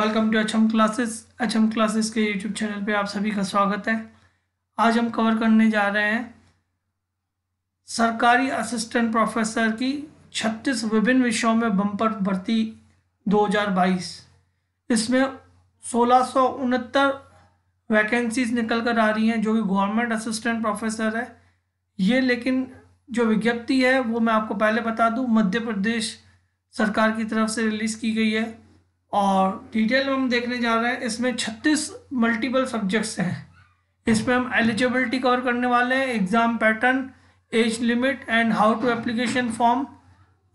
welcome to H M classes H M classes के YouTube channel पे आप सभी का स्वागत है आज हम कवर करने जा रहे हैं सरकारी असिस्टेंट प्रोफेसर की 36 विभिन्न विषयों में बम्पर भर्ती 2022 इसमें सोलह वैकेंसीज निकल कर आ रही हैं जो कि गवर्नमेंट असिस्टेंट प्रोफेसर है ये लेकिन जो विज्ञप्ति है वो मैं आपको पहले बता दूं मध्य प्रदेश सरकार की तरफ से रिलीज़ की गई है और डिटेल में हम देखने जा रहे हैं इसमें छत्तीस मल्टीपल सब्जेक्ट्स हैं इसमें हम एलिजिबिलिटी कवर करने वाले हैं exam pattern age limit and how to application form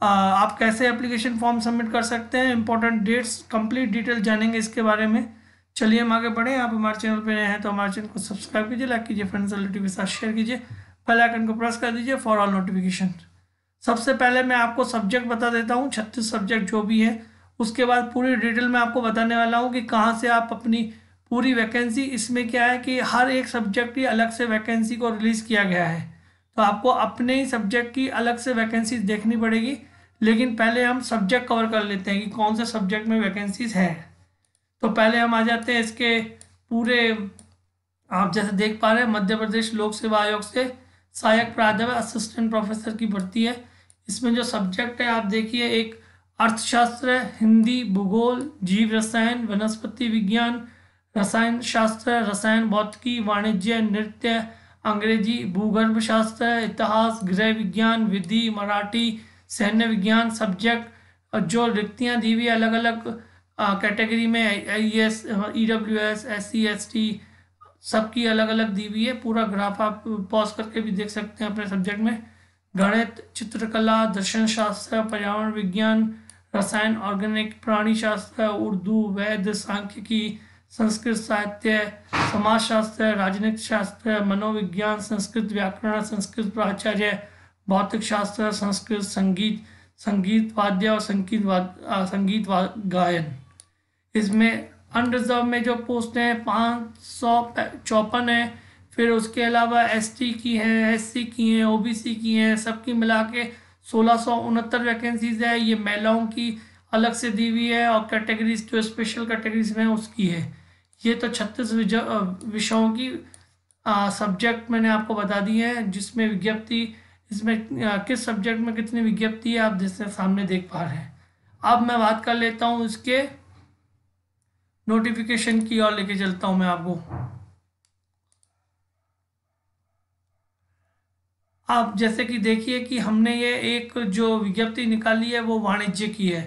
आप कैसे एप्लीकेशन फॉर्म सबमिट कर सकते हैं इंपॉर्टेंट डेट्स कंप्लीट डिटेल जानेंगे इसके बारे में चलिए हम आगे बढ़ें आप हमारे चैनल पर नए हैं तो हमारे चैनल को सब्सक्राइब कीजिए लाइक कीजिए फ्रेंड्स रिलेटिव के साथ शेयर कीजिए बेल आइकन को प्रेस कर दीजिए फॉर ऑल नोटिफिकेशन सबसे पहले मैं आपको सब्जेक्ट बता देता हूँ छत्तीस सब्जेक्ट जो भी है उसके बाद पूरी डिटेल में आपको बताने वाला हूँ कि कहाँ से आप अपनी पूरी वैकेंसी इसमें क्या है कि हर एक सब्जेक्ट की अलग से वैकेंसी को रिलीज़ किया गया है तो आपको अपने ही सब्जेक्ट की अलग से वैकेंसीज देखनी पड़ेगी लेकिन पहले हम सब्जेक्ट कवर कर लेते हैं कि कौन से सब्जेक्ट में वैकेंसीज हैं तो पहले हम आ जाते हैं इसके पूरे आप जैसे देख पा रहे हैं मध्य प्रदेश लोक सेवा आयोग से सहायक प्राध्यापक असिस्टेंट प्रोफेसर की भर्ती है इसमें जो सब्जेक्ट है आप देखिए एक अर्थशास्त्र हिंदी भूगोल जीव रसायन वनस्पति विज्ञान रसायन शास्त्र रसायन भौतिकी वाणिज्य नृत्य अंग्रेजी भूगर्भ शास्त्र इतिहास गृह विज्ञान विधि मराठी सैन्य विज्ञान सब्जेक्ट जो रिक्तियाँ दी हुई अलग अलग कैटेगरी में I S E W S S C S T सबकी अलग अलग दी हुई है पूरा ग्राफ आप पॉज करके भी देख सकते हैं अपने सब्जेक्ट में गणित चित्रकला दर्शन शास्त्र पर्यावरण विज्ञान रसायन ऑर्गेनिक प्राणी शास्त्र उर्दू वैद्य सांख्यिकी संस्कृत साहित्य समाज शास्त्र राजनीतिक शास्त्र मनोविज्ञान संस्कृत व्याकरण संस्कृत प्राचार्य भौतिक शास्त्र संस्कृत संगीत संगीत वाद्य और संगीत वाद, संगीत गायन इसमें अनरिजर्व में जो पोस्ट हैं पाँच सौ चौपन है फिर उसके अलावा एसटी की हैं एससी की हैं ओबीसी की हैं सबकी मिला के सोलह वैकेंसीज है ये महिलाओं की अलग से दी हुई है और कैटेगरीज जो स्पेशल कैटेगरीज में उसकी है ये तो छत्तीस विषयों की सब्जेक्ट मैंने आपको बता दी है जिसमें विज्ञप्ति इसमें आ, किस सब्जेक्ट में कितनी विज्ञप्ति है आप जिससे सामने देख पा रहे हैं अब मैं बात कर लेता हूँ इसके नोटिफिकेशन की और लेके चलता हूँ मैं आपको आप जैसे कि देखिए कि हमने ये एक जो विज्ञप्ति निकाली है वो वाणिज्य की है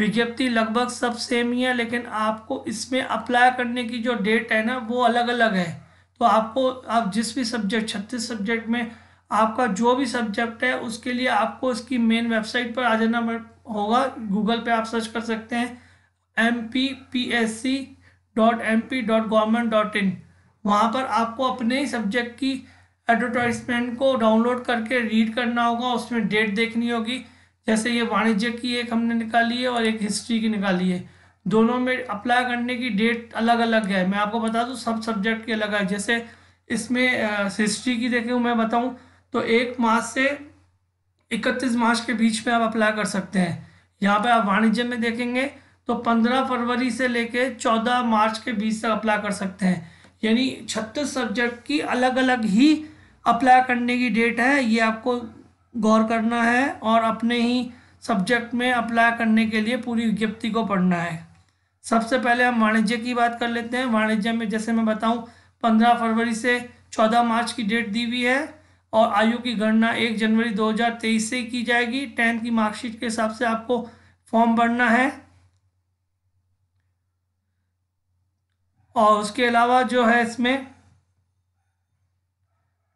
विज्ञप्ति लगभग सब सेम ही है लेकिन आपको इसमें अप्लाई करने की जो डेट है ना वो अलग अलग है तो आपको आप जिस भी सब्जेक्ट छत्तीस सब्जेक्ट में आपका जो भी सब्जेक्ट है उसके लिए आपको इसकी मेन वेबसाइट पर आ जाना होगा गूगल पे आप सर्च कर सकते हैं M P P S C dot M P dot government dot in वहाँ पर आपको अपने ही सब्जेक्ट की एडवर्टाइजमेंट को डाउनलोड करके रीड करना होगा उसमें डेट देखनी होगी जैसे ये वाणिज्य की एक हमने निकाली है और एक हिस्ट्री की निकाली है दोनों में अप्लाई करने की डेट अलग अलग है मैं आपको बता दूँ सब सब्जेक्ट की अलग है जैसे इसमें हिस्ट्री की देखें मैं बताऊँ तो एक मार्च से इकतीस मार्च के बीच में आप अप्लाई कर सकते हैं यहाँ पर आप वाणिज्य में देखेंगे तो पंद्रह फरवरी से लेके चौदह मार्च के बीच तक अप्लाई कर सकते हैं यानी छत्तीस सब्जेक्ट की अलग अलग ही अप्लाई करने की डेट है ये आपको गौर करना है और अपने ही सब्जेक्ट में अप्लाई करने के लिए पूरी विज्ञप्ति को पढ़ना है सबसे पहले हम वाणिज्य की बात कर लेते हैं वाणिज्य में जैसे मैं बताऊं पंद्रह फरवरी से चौदह मार्च की डेट दी हुई है और आयु की गणना एक जनवरी 2023 से की जाएगी टेंथ की मार्कशीट के हिसाब से आपको फॉर्म भरना है और उसके अलावा जो है इसमें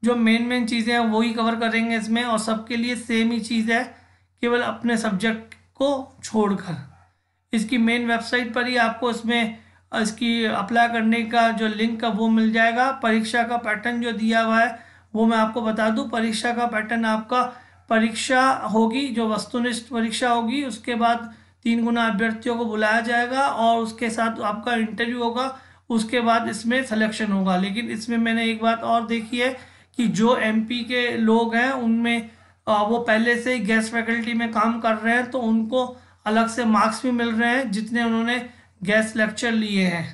जो मेन मेन चीज़ें हैं वही कवर करेंगे इसमें और सबके लिए सेम ही चीज़ है केवल अपने सब्जेक्ट को छोड़कर इसकी मेन वेबसाइट पर ही आपको इसमें इसकी अप्लाई करने का जो लिंक का वो मिल जाएगा परीक्षा का पैटर्न जो दिया हुआ है वो मैं आपको बता दूँ परीक्षा का पैटर्न आपका परीक्षा होगी जो वस्तुनिष्ठ परीक्षा होगी उसके बाद तीन गुना अभ्यर्थियों को बुलाया जाएगा और उसके साथ आपका इंटरव्यू होगा उसके बाद इसमें सिलेक्शन होगा लेकिन इसमें मैंने एक बात और देखी है कि जो एमपी के लोग हैं उनमें वो पहले से ही गेस्ट फैकल्टी में काम कर रहे हैं तो उनको अलग से मार्क्स भी मिल रहे हैं जितने उन्होंने गैस लेक्चर लिए हैं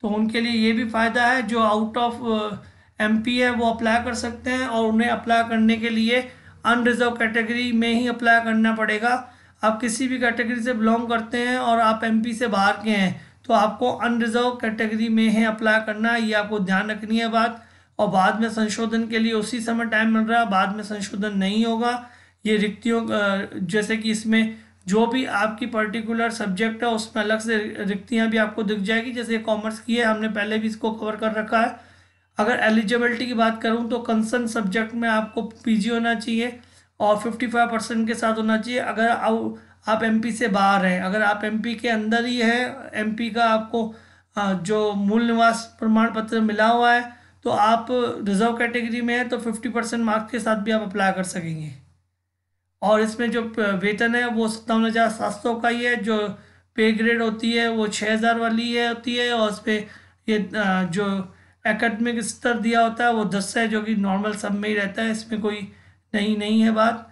तो उनके लिए ये भी फ़ायदा है जो आउट ऑफ एम पी है वो अप्लाई कर सकते हैं और उन्हें अप्लाई करने के लिए अनरिजर्व कैटेगरी में ही अप्लाई करना पड़ेगा आप किसी भी कैटेगरी से बिलोंग करते हैं और आप एमपी से बाहर के हैं तो आपको अनरिजर्व कैटेगरी में ही अप्लाई करना ये आपको ध्यान रखनी है बात और बाद में संशोधन के लिए उसी समय टाइम मिल रहा है बाद में संशोधन नहीं होगा ये रिक्तियों जैसे कि इसमें जो भी आपकी पर्टिकुलर सब्जेक्ट है उसमें अलग से रिक्तियाँ भी आपको दिख जाएगी जैसे कॉमर्स की है हमने पहले भी इसको कवर कर रखा है अगर एलिजिबिलिटी की बात करूँ तो कंसर्न सब्जेक्ट में आपको पी होना चाहिए और फिफ्टी परसेंट के साथ होना चाहिए अगर आप एम से बाहर हैं अगर आप एम के अंदर ही हैं एम का आपको जो मूल निवास प्रमाण पत्र मिला हुआ है तो आप रिजर्व कैटेगरी में हैं तो फिफ्टी परसेंट मार्क्स के साथ भी आप अप्लाई कर सकेंगे और इसमें जो वेतन है वो सत्तावन हज़ार सात सौ का ही है जो पे ग्रेड होती है वो छः हज़ार वाली है होती है और उस पर ये जो एकेडमिक स्तर दिया होता है वो दस है जो कि नॉर्मल सब में ही रहता है इसमें कोई नई नहीं है बात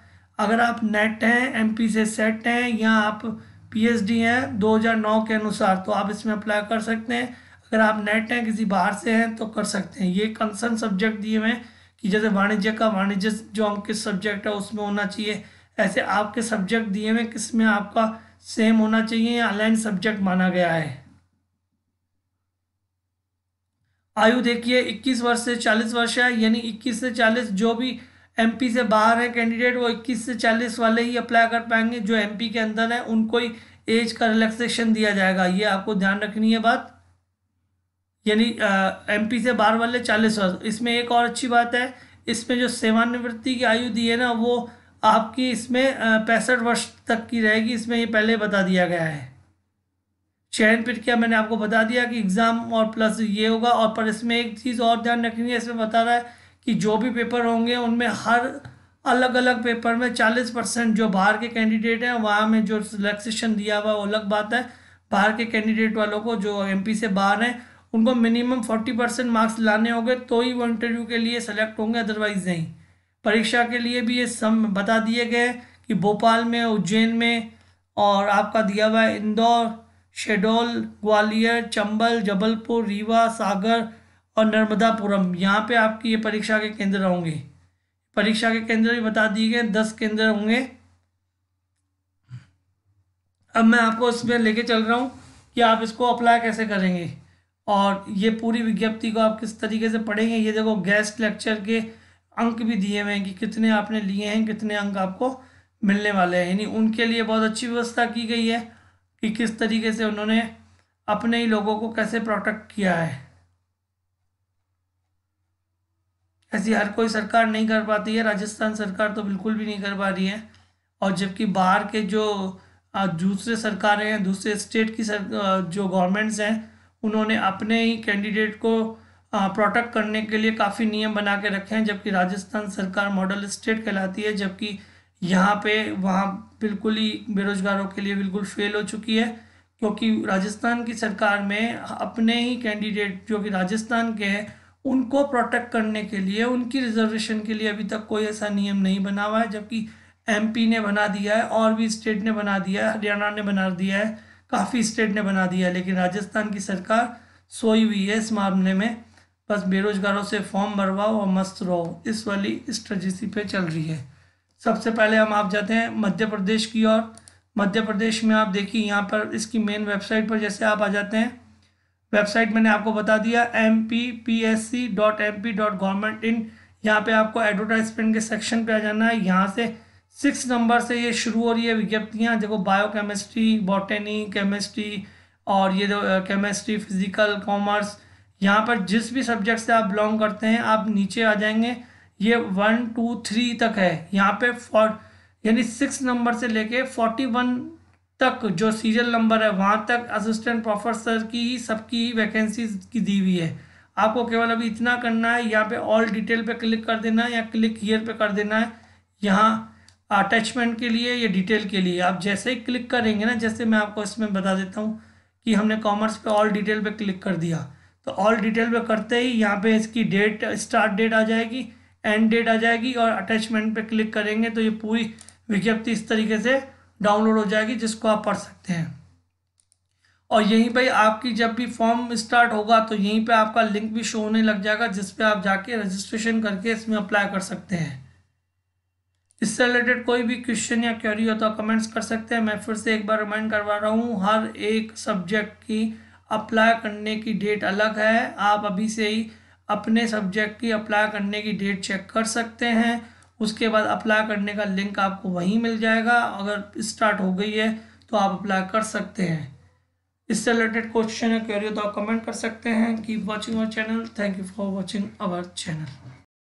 अगर आप नेट हैं पी से सेट हैं या आप डी हैं नौ के अनुसार तो आप इसमें अप्लाई कर सकते हैं अगर आप नेट हैं किसी बाहर से हैं तो कर सकते हैं ये कंसर्न सब्जेक्ट दिए हुए हैं कि जैसे वाणिज्य का वाणिज्य जो हम किस सब्जेक्ट है उसमें होना चाहिए ऐसे आपके सब्जेक्ट दिए हुए किस में आपका सेम होना चाहिए या अलाइन सब्जेक्ट माना गया है आयु देखिए 21 वर्ष से 40 वर्ष है यानी 21 से 40 जो भी एमपी से बाहर है कैंडिडेट वो 21 से 40 वाले ही अप्लाई कर पाएंगे जो एमपी के अंदर है उनको ही एज का रिलैक्सेशन दिया जाएगा ये आपको ध्यान रखनी है बात यानी एमपी से बाहर वाले चालीस वर्ष इसमें एक और अच्छी बात है इसमें जो सेवानिवृत्ति की आयु दी है ना वो आपकी इसमें पैंसठ वर्ष तक की रहेगी इसमें ये पहले बता दिया गया है चयन प्रक्रिया मैंने आपको बता दिया कि एग्ज़ाम और प्लस ये होगा और पर इसमें एक चीज़ और ध्यान रखनी है इसमें बता रहा है कि जो भी पेपर होंगे उनमें हर अलग अलग पेपर में चालीस परसेंट जो बाहर के कैंडिडेट हैं वहाँ में जो सिलेक्सेशन दिया हुआ वो अलग बात है बाहर के कैंडिडेट वालों को जो एमपी से बाहर हैं उनको मिनिमम फोर्टी परसेंट मार्क्स लाने होंगे तो ही वो इंटरव्यू के लिए सेलेक्ट होंगे अदरवाइज़ नहीं परीक्षा के लिए भी ये सम बता दिए गए कि भोपाल में उज्जैन में और आपका दिया हुआ है इंदौर शेडोल ग्वालियर चंबल जबलपुर रीवा सागर और नर्मदापुरम यहाँ पे आपकी ये परीक्षा के केंद्र होंगे परीक्षा के केंद्र भी बता दिए गए दस केंद्र होंगे अब मैं आपको इसमें लेके चल रहा हूँ कि आप इसको अप्लाई कैसे करेंगे और ये पूरी विज्ञप्ति को आप किस तरीके से पढ़ेंगे ये देखो गेस्ट लेक्चर के अंक भी दिए हुए हैं कि कितने आपने लिए हैं कितने अंक आपको मिलने वाले हैं यानी उनके लिए बहुत अच्छी व्यवस्था की गई है कि किस तरीके से उन्होंने अपने ही लोगों को कैसे प्रोटेक्ट किया है ऐसी हर कोई सरकार नहीं कर पाती है राजस्थान सरकार तो बिल्कुल भी नहीं कर पा रही है और जबकि बाहर के जो दूसरे सरकारें हैं दूसरे स्टेट की सर जो गवर्नमेंट्स हैं उन्होंने अपने ही कैंडिडेट को प्रोटेक्ट करने के लिए काफ़ी नियम बना के रखे हैं जबकि राजस्थान सरकार मॉडल स्टेट कहलाती है जबकि यहाँ पे वहाँ बिल्कुल ही बेरोजगारों के लिए बिल्कुल फेल हो चुकी है क्योंकि राजस्थान की सरकार में अपने ही कैंडिडेट जो कि राजस्थान के हैं उनको प्रोटेक्ट करने के लिए उनकी रिजर्वेशन के लिए अभी तक कोई ऐसा नियम नहीं बना हुआ है जबकि एमपी ने बना दिया है और भी स्टेट ने बना दिया है हरियाणा ने बना दिया है काफ़ी स्टेट ने बना दिया लेकिन राजस्थान की सरकार सोई हुई है इस मामले में बस बेरोजगारों से फॉर्म भरवाओ और मस्त रहो इस वाली स्ट्रेटी पे चल रही है सबसे पहले हम आप जाते हैं मध्य प्रदेश की ओर मध्य प्रदेश में आप देखिए यहाँ पर इसकी मेन वेबसाइट पर जैसे आप आ जाते हैं वेबसाइट मैंने आपको बता दिया M P P S C dot M P dot government in यहाँ पर आपको एडवर्टाइजमेंट के सेक्शन पर आ जाना है यहाँ से सिक्स नंबर से ये शुरू हो रही है विज्ञप्तियाँ देखो बायो केमिस्ट्री बॉटनी केमिस्ट्री और ये जो केमिस्ट्री फिजिकल कॉमर्स यहाँ पर जिस भी सब्जेक्ट से आप बिलोंग करते हैं आप नीचे आ जाएंगे ये वन टू थ्री तक है यहाँ पे फॉर यानी सिक्स नंबर से लेके फोर्टी वन तक जो सीरियल नंबर है वहाँ तक असिस्टेंट प्रोफेसर की सबकी वैकेंसी की दी हुई है आपको केवल अभी इतना करना है यहाँ पे ऑल डिटेल पे क्लिक कर देना है या क्लिक हीयर पे कर देना है यहाँ अटैचमेंट के लिए या डिटेल के लिए आप जैसे ही क्लिक करेंगे ना जैसे मैं आपको इसमें बता देता हूँ कि हमने कॉमर्स पे ऑल डिटेल पे क्लिक कर दिया तो ऑल डिटेल पे करते ही यहाँ पे इसकी डेट स्टार्ट डेट आ जाएगी एंड डेट आ जाएगी और अटैचमेंट पे क्लिक करेंगे तो ये पूरी विज्ञप्ति इस तरीके से डाउनलोड हो जाएगी जिसको आप पढ़ सकते हैं और यहीं पर आपकी जब भी फॉर्म स्टार्ट होगा तो यहीं पर आपका लिंक भी शो होने लग जाएगा जिस पर आप जाके रजिस्ट्रेशन करके इसमें अप्लाई कर सकते हैं इससे रिलेटेड कोई भी क्वेश्चन या क्वेरी हो तो कमेंट्स कर सकते हैं मैं फिर से एक बार रिमाइंड करवा रहा हूँ हर एक सब्जेक्ट की अप्लाई करने की डेट अलग है आप अभी से ही अपने सब्जेक्ट की अप्लाई करने की डेट चेक कर सकते हैं उसके बाद अप्लाई करने का लिंक आपको वहीं मिल जाएगा अगर स्टार्ट हो गई है तो आप अप्लाई कर सकते हैं इससे रिलेटेड क्वेश्चन या क्वेरी हो तो आप कमेंट कर सकते हैं keep watching our channel thank you for watching our channel